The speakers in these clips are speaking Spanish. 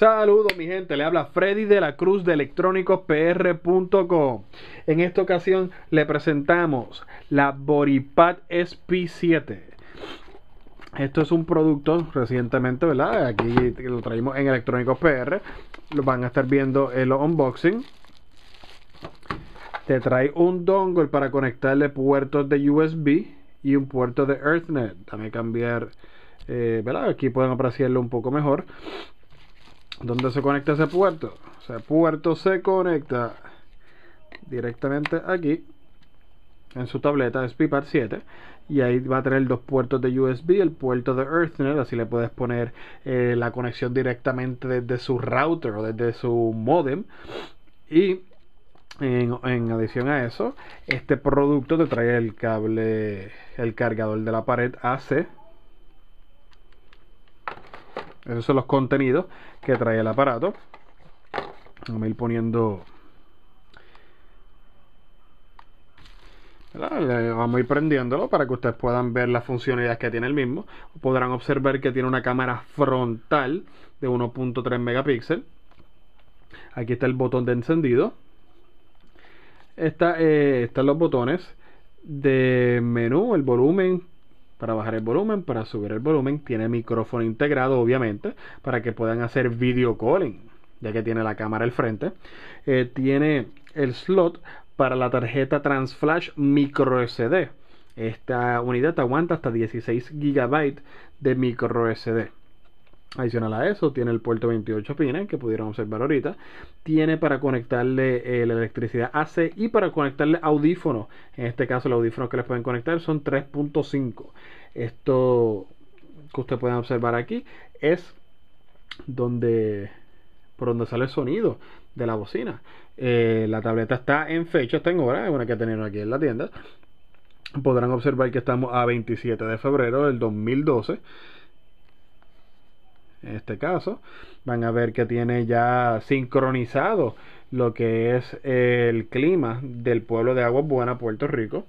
Saludos mi gente, le habla Freddy de la Cruz de electrónicospr.com. En esta ocasión le presentamos la Boripad SP7. Esto es un producto recientemente, ¿verdad? Aquí lo traímos en Electrónicos PR. Lo van a estar viendo el unboxing. Te trae un dongle para conectarle puertos de USB y un puerto de Earthnet. También cambiar, eh, ¿verdad? Aquí pueden apreciarlo un poco mejor. ¿Dónde se conecta ese puerto? Ese puerto se conecta directamente aquí en su tableta PIPAR 7 y ahí va a tener dos puertos de USB, el puerto de Earthnet, así le puedes poner eh, la conexión directamente desde su router o desde su modem y en, en, adición a eso, este producto te trae el cable, el cargador de la pared AC esos son los contenidos que trae el aparato. Vamos a ir poniendo... vamos a ir prendiéndolo para que ustedes puedan ver las funcionalidades que tiene el mismo. Podrán observar que tiene una cámara frontal de 1.3 megapíxeles. Aquí está el botón de encendido. Eh, están los botones de menú, el volumen, para bajar el volumen, para subir el volumen. Tiene micrófono integrado, obviamente, para que puedan hacer video calling, ya que tiene la cámara al frente. Eh, tiene el slot para la tarjeta Transflash micro SD. Esta unidad aguanta hasta 16 GB de micro SD. Adicional a eso, tiene el puerto 28 pines que pudieron observar ahorita. Tiene para conectarle eh, la electricidad AC y para conectarle audífonos. En este caso, los audífonos que les pueden conectar son 3.5. Esto que ustedes pueden observar aquí es donde por donde sale el sonido de la bocina. Eh, la tableta está en fecha, está en hora, es una que tenemos aquí en la tienda. Podrán observar que estamos a 27 de febrero del 2012 en este caso, van a ver que tiene ya sincronizado lo que es el clima del pueblo de Aguas buena Puerto Rico.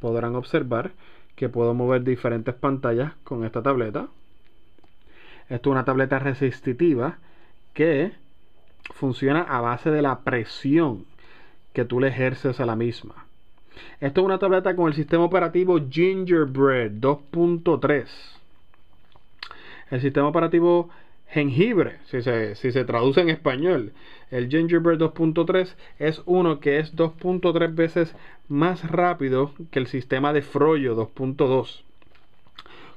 Podrán observar que puedo mover diferentes pantallas con esta tableta. Esto es una tableta resistitiva que funciona a base de la presión que tú le ejerces a la misma. Esto es una tableta con el sistema operativo Gingerbread 2.3 el sistema operativo jengibre, si se, si se traduce en español. El Gingerbread 2.3 es uno que es 2.3 veces más rápido que el sistema de Froyo 2.2.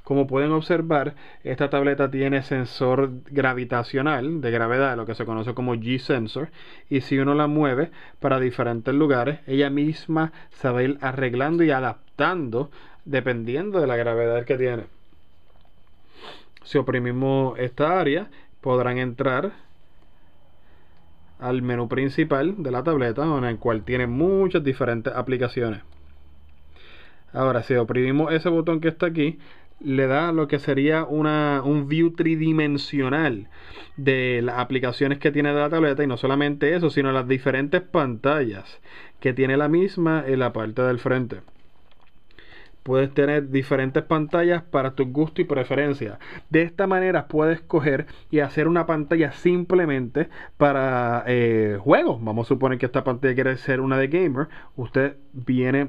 Como pueden observar, esta tableta tiene sensor gravitacional de gravedad, lo que se conoce como G-Sensor, y si uno la mueve para diferentes lugares, ella misma se va a ir arreglando y adaptando dependiendo de la gravedad que tiene si oprimimos esta área podrán entrar al menú principal de la tableta en el cual tiene muchas diferentes aplicaciones ahora si oprimimos ese botón que está aquí le da lo que sería un view tridimensional de las aplicaciones que tiene de la tableta y no solamente eso, sino las diferentes pantallas que tiene la misma en la parte del frente. Puedes tener diferentes pantallas para tu gusto y preferencia... De esta manera puedes coger y hacer una pantalla simplemente para eh, juegos. Vamos a suponer que esta pantalla quiere ser una de gamer. Usted viene,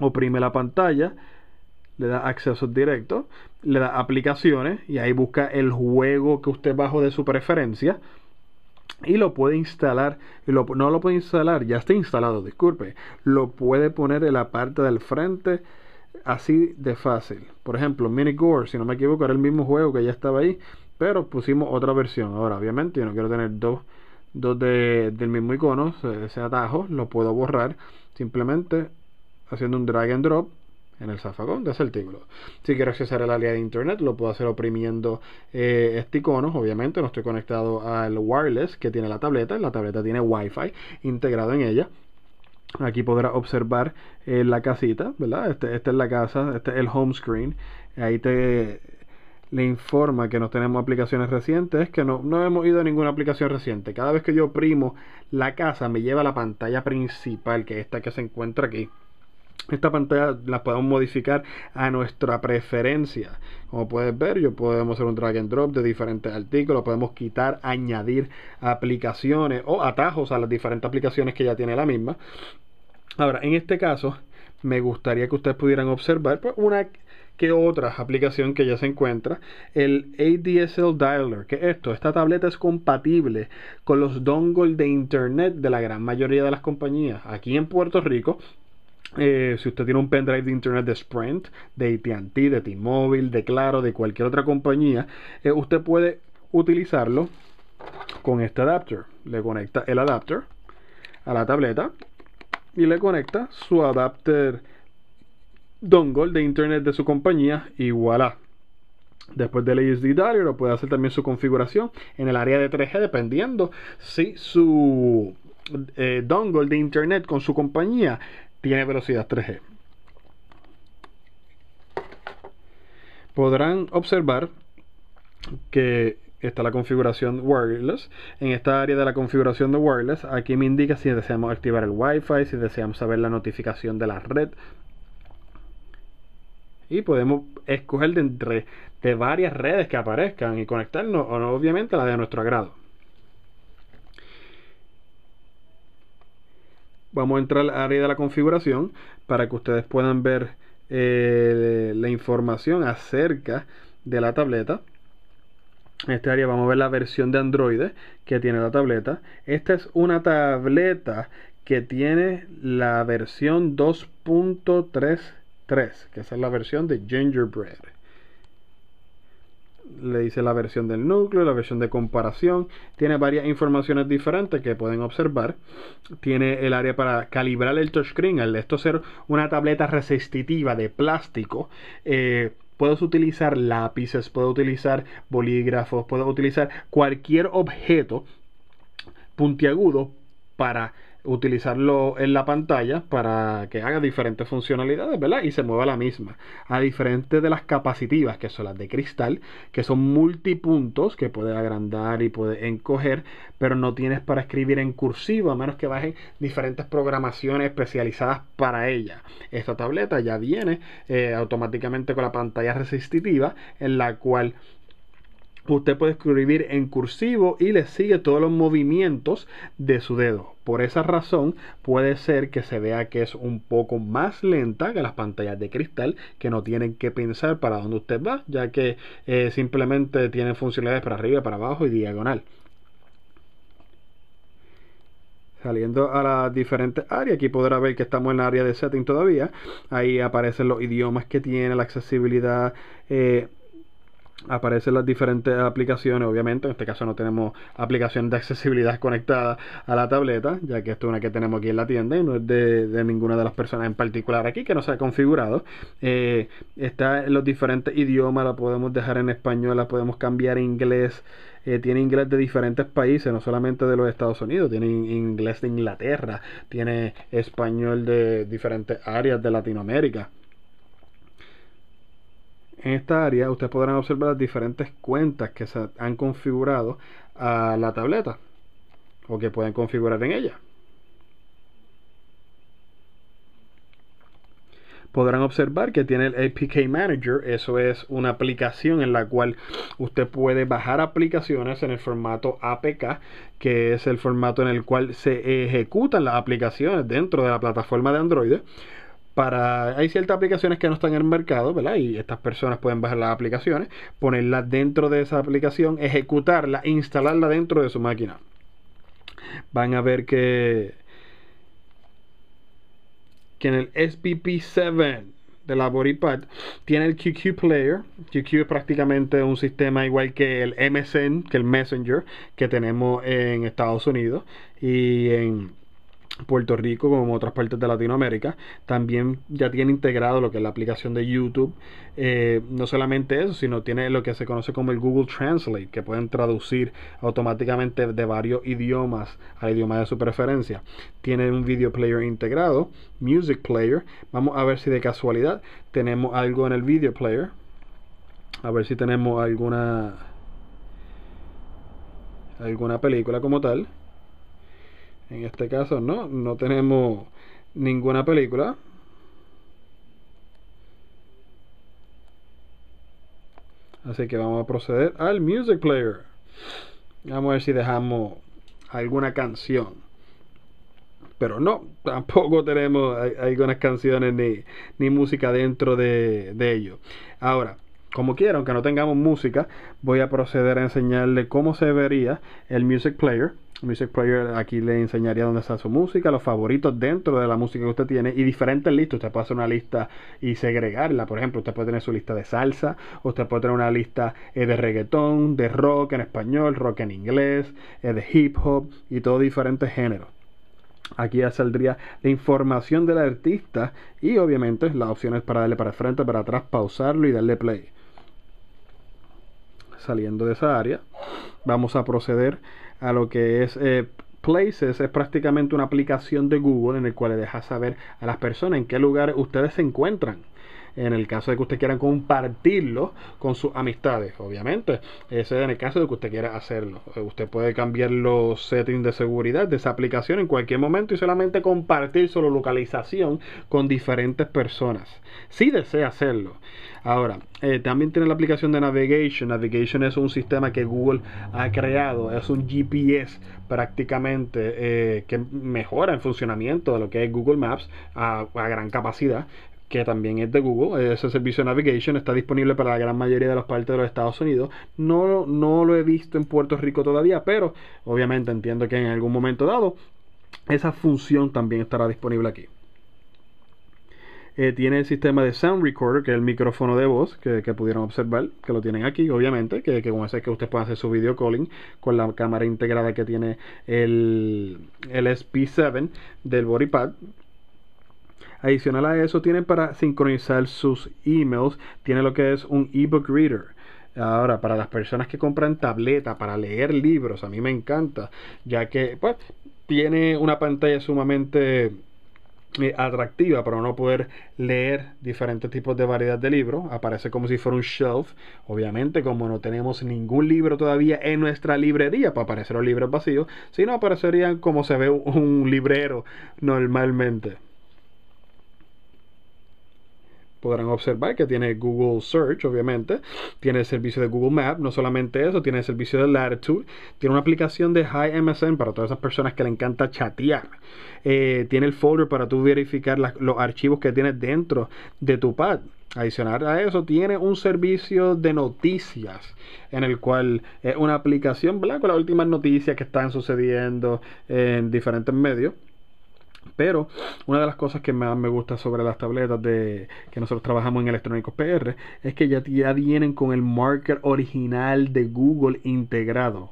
oprime la pantalla le da acceso directo, le da aplicaciones y ahí busca el juego que usted bajo de su preferencia y lo puede instalar. no lo puede instalar, ya está instalado, disculpe. Lo puede poner en la parte del frente así de fácil. Por ejemplo, Mini Gore, si no me equivoco, era el mismo juego que ya estaba ahí, pero pusimos otra versión. Ahora, obviamente, yo no quiero tener dos, del mismo icono, ese atajo, lo puedo borrar simplemente haciendo un drag and drop en el zafagón de ese artículo. Si quiero accesar el área de internet, lo puedo hacer oprimiendo eh, este icono. Obviamente, no estoy conectado al wireless que tiene la tableta, la tableta tiene wifi integrado en ella. Aquí podrás observar eh, la casita, ¿verdad? Este, esta es la casa, este es el home screen. Ahí te le informa que no tenemos aplicaciones recientes, que no, no hemos ido a ninguna aplicación reciente. Cada vez que yo oprimo la casa me lleva a la pantalla principal, que es esta que se encuentra aquí. Esta pantalla la podemos modificar a nuestra preferencia. Como puedes ver, yo podemos hacer un drag and drop de diferentes artículos, podemos quitar, añadir aplicaciones o atajos a las diferentes aplicaciones que ya tiene la misma. Ahora, en este caso, me gustaría que ustedes pudieran observar pues, una que otra aplicación que ya se encuentra, el ADSL Dialer, es esto, esta tableta es compatible con los dongles de internet de la gran mayoría de las compañías. Aquí en Puerto Rico eh, si usted tiene un pendrive de internet de Sprint, de ATT, de T-Mobile, de Claro, de cualquier otra compañía, eh, usted puede utilizarlo con este adapter. Le conecta el adapter a la tableta y le conecta su adapter dongle de internet de su compañía y voilà. Después del ASD Dialer puede hacer también su configuración en el área de 3G dependiendo si su eh, dongle de internet con su compañía tiene velocidad 3G. Podrán observar que está la configuración wireless. En esta área de la configuración de wireless, aquí me indica si deseamos activar el Wi-Fi, si deseamos saber la notificación de la red. Y podemos escoger de entre de varias redes que aparezcan y conectarnos, o obviamente la de nuestro agrado. vamos a entrar al área de la configuración para que ustedes puedan ver eh, la información acerca de la tableta. En este área vamos a ver la versión de Android que tiene la tableta. Esta es una tableta que tiene la versión 2.33, que es la versión de Gingerbread le dice la versión del núcleo, la versión de comparación, tiene varias informaciones diferentes que pueden observar, tiene el área para calibrar el touchscreen, al esto ser una tableta resistitiva de plástico, eh, puedes utilizar lápices, puedo utilizar bolígrafos, puedo utilizar cualquier objeto puntiagudo para utilizarlo en la pantalla para que haga diferentes funcionalidades, ¿verdad? Y se mueva la misma. A diferente de las capacitivas, que son las de cristal, que son multipuntos, que puede agrandar y puede encoger, pero no tienes para escribir en cursivo a menos que bajen diferentes programaciones especializadas para ella. Esta tableta ya viene eh, automáticamente con la pantalla resistitiva en la cual usted puede escribir en cursivo y le sigue todos los movimientos de su dedo. Por esa razón puede ser que se vea que es un poco más lenta que las pantallas de cristal que no tienen que pensar para dónde usted va, ya que eh, simplemente tienen funcionalidades para arriba, para abajo y diagonal saliendo a las diferentes áreas. Aquí podrá ver que estamos en la área de setting todavía. Ahí aparecen los idiomas que tiene, la accesibilidad, eh, aparecen las diferentes aplicaciones, obviamente, en este caso no tenemos aplicación de accesibilidad conectada a la tableta, ya que esto es una que tenemos aquí en la tienda y no es de, ninguna de las personas en particular aquí que no se ha configurado. Eh, está en los diferentes idiomas, la podemos dejar en español, la podemos cambiar a inglés. Eh, tiene inglés de diferentes países, no solamente de los Estados Unidos, tiene inglés de Inglaterra, tiene español de diferentes áreas de Latinoamérica en esta área ustedes podrán observar las diferentes cuentas que se han configurado a la tableta o que pueden configurar en ella. Podrán observar que tiene el APK Manager, eso es una aplicación en la cual usted puede bajar aplicaciones en el formato APK, que es el formato en el cual se ejecutan las aplicaciones dentro de la plataforma de Android para hay ciertas aplicaciones que no están en el mercado, ¿verdad? Y estas personas pueden bajar las aplicaciones, ponerlas dentro de esa aplicación, ejecutarla, instalarla dentro de su máquina. Van a ver que que en el SPP7 de la BodyPad tiene el QQ Player. QQ es prácticamente un sistema igual que el MSN, que el Messenger que tenemos en Estados Unidos y en Puerto Rico como otras partes de Latinoamérica también ya tiene integrado lo que es la aplicación de YouTube eh, no solamente eso sino tiene lo que se conoce como el Google Translate que pueden traducir automáticamente de varios idiomas al idioma de su preferencia tiene un video player integrado music player vamos a ver si de casualidad tenemos algo en el video player a ver si tenemos alguna alguna película como tal en este caso no, no tenemos ninguna película. Así que vamos a proceder al Music Player. Vamos a ver si dejamos alguna canción. Pero no, tampoco tenemos algunas canciones ni, música dentro de, de ello. Ahora, como quiera, aunque no tengamos música, voy a proceder a enseñarle cómo se vería el Music Player. Music Player aquí le enseñaría dónde está su música, los favoritos dentro de la música que usted tiene y diferentes listas. Usted puede hacer una lista y segregarla. Por ejemplo, usted puede tener su lista de salsa, usted puede tener una lista eh, de reggaetón, de rock en español, rock en inglés, eh, de hip hop y todo diferentes géneros. Aquí ya saldría la información del artista y obviamente las opciones para darle para frente, para atrás, pausarlo y darle play saliendo de esa área. Vamos a proceder a lo que es eh, Places es prácticamente una aplicación de Google en el cual le deja saber a las personas en qué lugar ustedes se encuentran en el caso de que usted quiera compartirlo con sus amistades, obviamente. Ese es en el caso de que usted quiera hacerlo. Eh, usted puede cambiar los settings de seguridad de esa aplicación en cualquier momento y solamente compartir su localización con diferentes personas. Si desea hacerlo. Ahora, eh, también tiene la aplicación de Navigation. Navigation es un sistema que Google ha creado, es un GPS prácticamente eh, que mejora el funcionamiento de lo que es Google Maps a gran capacidad que también es de Google. Eh, ese servicio de navigation está disponible para la gran mayoría de las partes de los Estados Unidos. No, no lo he visto en Puerto Rico todavía, pero obviamente entiendo que en algún momento dado esa función también estará disponible aquí. Eh, tiene el sistema de Sound Recorder, que es el micrófono de voz que, pudieron observar, que lo tienen aquí, obviamente, que, que con ese es que usted puede hacer su video calling con la cámara integrada que tiene el, el SP7 del BodyPad. Adicional a eso, tienen para sincronizar sus emails, tiene lo que es un ebook reader. Ahora, para las personas que compran tableta para leer libros, a mí me encanta, ya que pues tiene una pantalla sumamente eh, atractiva para no poder leer diferentes tipos de variedad de libros. Aparece como si fuera un shelf. Obviamente, como no tenemos ningún libro todavía en nuestra librería para aparecer los libros vacíos, sino aparecerían como se ve un librero normalmente podrán observar que tiene Google Search, obviamente, tiene el servicio de Google maps no solamente eso, tiene el servicio de Latitude, tiene una aplicación de High MSN para todas esas personas que le encanta chatear, eh, tiene el folder para tú verificar los archivos que tienes dentro de tu pad. Adicional a eso, tiene un servicio de noticias en el cual es una aplicación blanca, con las últimas noticias que están sucediendo en diferentes medios. Pero una de las cosas que más me gusta sobre las tabletas de que nosotros trabajamos en Electrónicos PR es que ya, ya vienen con el marker original de Google integrado.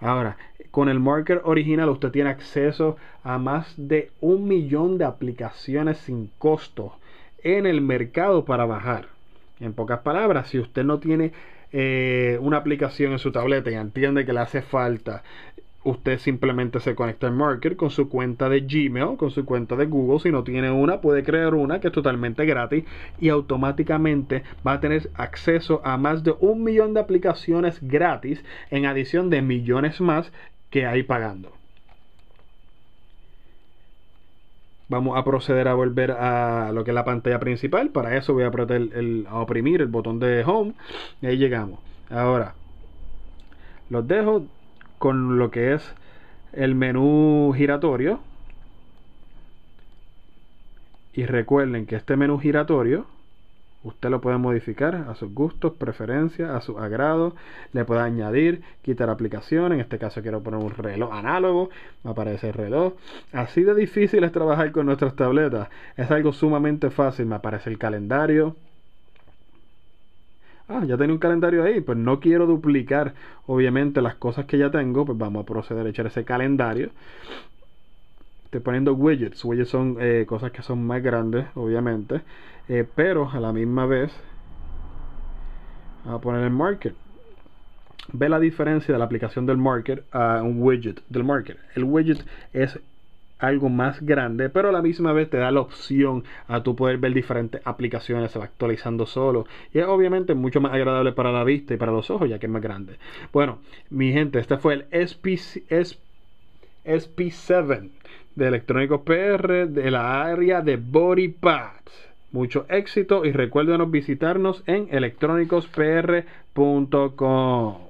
Ahora, con el marker original usted tiene acceso a más de un millón de aplicaciones sin costo en el mercado para bajar. En pocas palabras, si usted no tiene eh, una aplicación en su tableta y entiende que le hace falta usted simplemente se conecta al Market con su cuenta de Gmail, con su cuenta de Google. Si no tiene una, puede crear una que es totalmente gratis y automáticamente va a tener acceso a más de un millón de aplicaciones gratis en adición de millones más que hay pagando. Vamos a proceder a volver a lo que es la pantalla principal. Para eso voy a apretar el, a oprimir el botón de home. Y ahí llegamos. Ahora, los dejo con lo que es el menú giratorio. Y recuerden que este menú giratorio usted lo puede modificar a sus gustos, preferencias, a su agrado. Le puede añadir, quitar aplicación. En este caso quiero poner un reloj análogo. aparece el reloj. Así de difícil es trabajar con nuestras tabletas. Es algo sumamente fácil. Me aparece el calendario ah, ya tenía un calendario ahí, pues no quiero duplicar, obviamente, las cosas que ya tengo, pues vamos a proceder a echar ese calendario. Estoy poniendo widgets, widgets son eh, cosas que son más grandes, obviamente, eh, pero a la misma vez, a poner el market. Ve la diferencia de la aplicación del market a un widget del market. El widget es algo más grande, pero a la misma vez te da la opción a tu poder ver diferentes aplicaciones, se va actualizando solo. Y es obviamente mucho más agradable para la vista y para los ojos, ya que es más grande. Bueno, mi gente, este fue el SP, 7 de Electrónicos PR de la área de Body Mucho éxito y recuérdenos visitarnos en electrónicospr.com.